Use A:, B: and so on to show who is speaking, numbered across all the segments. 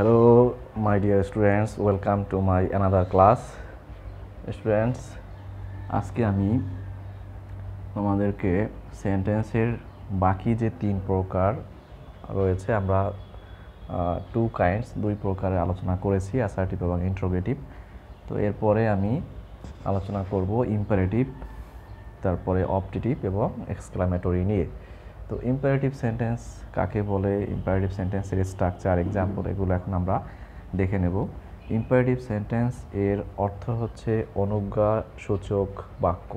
A: hello my dear students welcome to my another class students আজকে আমি তোমাদেরকে সেন্টেন্সের বাকি যে তিন প্রকার রয়েছে আমরা টু কাইন্ডস দুই প্রকারে আলোচনা করেছি অ্যাসার্টিভ এবং ইন্ট্রোগেটিভ তো এরপরে আমি আলোচনা করব ইম্পারেটিভ তারপরে অপটেটিভ এবং এক্সক্লামেটরি নিয়ে তো ইম্পারেটিভ সেন্টেন্স কাকে বলে ইম্পারেটিভ সেন্টেন্সের স্ট্রাকচার এক্সাম্পল এগুলো এখন আমরা দেখে নেব ইম্পারেটিভ সেন্টেন্স এর অর্থ হচ্ছে অনুজ্ঞা সূচক বাক্য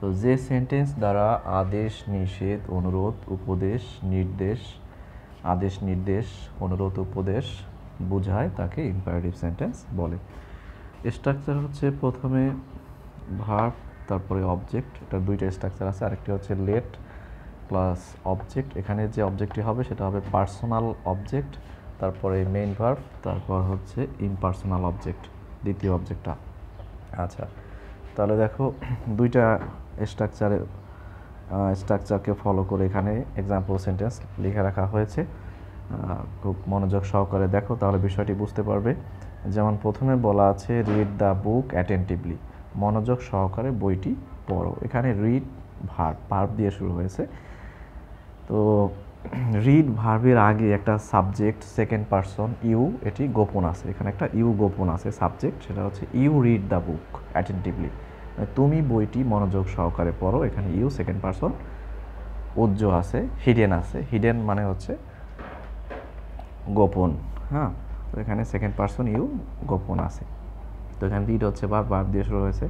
A: তো যে সেন্টেন্স দ্বারা আদেশ নিষেধ অনুরোধ উপদেশ নির্দেশ আদেশ নির্দেশ অনুরোধ উপদেশ বোঝায় তাকে ইম্পারেটিভ সেন্টেন্স বলে স্ট্রাকচার হচ্ছে প্রথমে ভার্ব তারপরে অবজেক্ট এটা দুইটা স্ট্রাকচার আছে আরেকটি হচ্ছে লেট প্লাস অবজেক্ট এখানে যে অবজেক্টটি হবে সেটা হবে পার্সোনাল অবজেক্ট তারপরে মেইন ভার্ব তারপর হচ্ছে ইমপার্সোনাল অবজেক্ট দ্বিতীয় অবজেক্টটা আচ্ছা তাহলে দেখো দুইটা স্ট্রাকচারের স্ট্রাকচারকে ফলো করে এখানে এক্সাম্পল সেন্টেন্স লিখে রাখা হয়েছে খুব মনোযোগ সহকারে দেখো তাহলে বিষয়টি বুঝতে পারবে যেমন প্রথমে বলা আছে রিড দ্য বুক অ্যাটেন্টিভলি মনোযোগ সহকারে বইটি পড়ো এখানে রিড ভার্ব ভার্ব দিয়ে শুরু হয়েছে তো রিড ভার্বের আগে একটা সাবজেক্ট সেকেন্ড পারসন ইউ এটি গোপন আছে এখানে একটা ইউ গোপন আছে সাবজেক্ট সেটা হচ্ছে you read the book attentively তুমি বইটি মনোযোগ সহকারে পড়ো এখানে ইউ সেকেন্ড পারসন উজ্জ আছে হিডেন আছে হিডেন মানে হচ্ছে গোপন হ্যাঁ তো এখানে সেকেন্ড পারসন ইউ গোপন আছে তো এখানে রিড হচ্ছে বা ভার্ব দিয়ে শুরু হয়েছে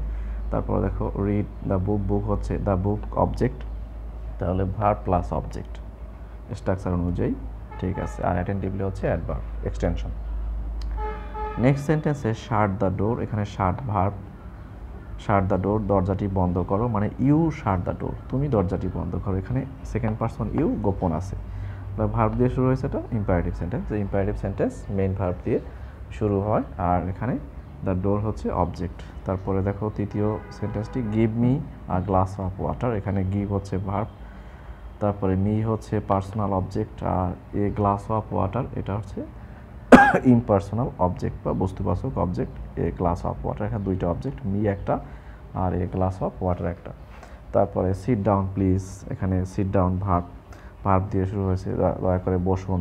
A: তারপর দেখো রিড দ্য বুক বুক হচ্ছে দ্য বুক অবজেক্ট তাহলে ভার প্লাস অবজেক্ট স্ট্রাকচার অনুযায়ী ঠিক আছে আর অ্যাটেন্টিভলি হচ্ছে অ্যাডভার এক্সটেনশন নেক্সট সেন্টেন্সে শার্ট দ্য ডোর এখানে শার্ট ভার শার্ট দ্য ডোর দরজাটি বন্ধ করো মানে ইউ শার্ট দ্য ডোর তুমি দরজাটি বন্ধ করো এখানে সেকেন্ড পার্সন ইউ গোপন আছে ভার্ব দিয়ে শুরু হয়েছে এটা ইম্পারেটিভ সেন্টেন্স যে ইম্পারেটিভ সেন্টেন্স মেন ভার্ব দিয়ে শুরু হয় আর এখানে দ্য ডোর হচ্ছে অবজেক্ট তারপরে দেখো তৃতীয় সেন্টেন্সটি give me a glass of water এখানে গিভ হচ্ছে ভার্ব তারপরে মি হচ্ছে পার্সোনাল অবজেক্ট আর এ গ্লাস অফ ওয়াটার এটা হচ্ছে ইমপার্সোনাল অবজেক্ট বা বস্তুবাচক object a glass of water এখানে দুইটা অবজেক্ট মি একটা আর এ গ্লাস অফ ওয়াটার একটা তারপরে সিট ডাউন প্লিজ এখানে সিট ডাউন ভাব ভাব দিয়ে শুরু হয়েছে দয়া করে বসুন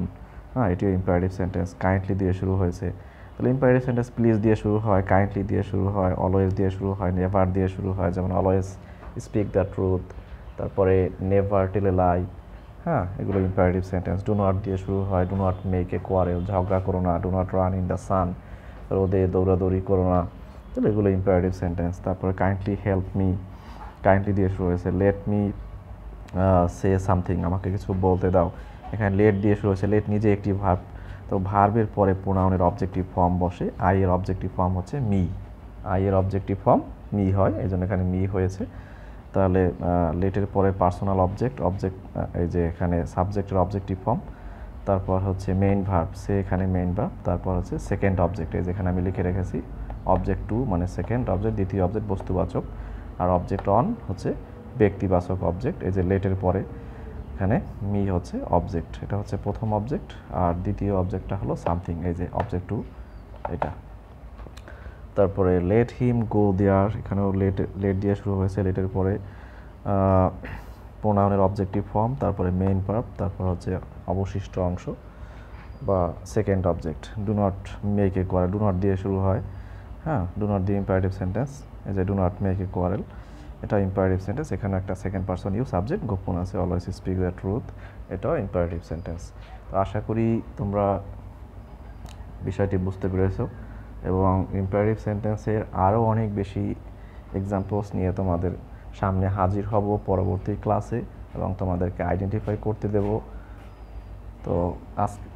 A: হ্যাঁ এটিও ইম্পারেটিভ সেন্টেন্স কাইন্ডলি দিয়ে শুরু হয়েছে তাহলে ইম্পারেটিভ সেন্টেন্স প্লিজ দিয়ে শুরু হয় কাইন্ডলি দিয়ে শুরু হয় অলওয়েজ দিয়ে শুরু হয় নেভার দিয়ে শুরু হয় যেমন অলওয়েজ স্পিক দ্য ট্রুথ তারপরে নেভার টেলে লাই হ্যাঁ এগুলো ইম্পারেটিভ সেন্টেন্স ডু নট দিয়ে শুরু হয় do not make a quarrel ঝগড়া করো না do not run in the sun রোদে দৌড়াদৌড়ি করো না তাহলে এগুলো ইম্পারেটিভ সেন্টেন্স তারপরে কাইন্ডলি হেল্প মি কাইন্ডলি দিয়ে শুরু হয়েছে লেট মি সে সামথিং আমাকে কিছু বলতে দাও এখানে লেট দিয়ে শুরু হয়েছে লেট নিজে একটি ভার্ব তো ভার্বের পরে প্রোনাউনের অবজেক্টিভ ফর্ম বসে আই এর অবজেক্টিভ ফর্ম হচ্ছে মি আই এর অবজেক্টিভ ফর্ম মি হয় এই জন্য এখানে মি হয়েছে তাহলে লেটের পরে পার্সোনাল অবজেক্ট অবজেক্ট এই যে এখানে সাবজেক্টের অবজেক্টিভ ফর্ম তারপর হচ্ছে মেইন ভার্ব সে এখানে মেইন ভার্ব তারপর হচ্ছে সেকেন্ড অবজেক্ট এই যেখানে আমি লিখে রেখেছি অবজেক্ট টু মানে সেকেন্ড অবজেক্ট দ্বিতীয় অবজেক্ট বস্তুবাচক আর অবজেক্ট অন হচ্ছে ব্যক্তিবাচক অবজেক্ট এই যে লেটের পরে এখানে মি হচ্ছে অবজেক্ট এটা হচ্ছে প্রথম অবজেক্ট আর দ্বিতীয় অবজেক্টটা হলো সামথিং এই যে অবজেক্ট টু এটা তারপরে লেট হিম গো দেয়ার এখানেও লেট লেট দিয়ে শুরু হয়েছে লেটের পরে প্রোনাউনের অবজেক্টিভ ফর্ম তারপরে মেইন পার্প তারপর হচ্ছে অবশিষ্ট অংশ বা second object do not make a quarrel do not দিয়ে শুরু হয় হ্যাঁ ডু নট দিয়ে ইম্পারেটিভ সেন্টেন্স এই যে do not make a quarrel এটা ইম্পারেটিভ সেন্টেন্স এখানে একটা সেকেন্ড পার্সন ইউ সাবজেক্ট গোপন আছে অলওয়েজ স্পিক দ্য ট্রুথ এটাও ইম্পারেটিভ সেন্টেন্স তো আশা করি তোমরা বিষয়টি বুঝতে পেরেছো এবং ইম্পারেটিভ সেন্টেন্সের আরও অনেক বেশি এক্সাম্পলস নিয়ে তোমাদের সামনে হাজির হব পরবর্তী ক্লাসে এবং তোমাদেরকে আইডেন্টিফাই করতে দেব তো আজ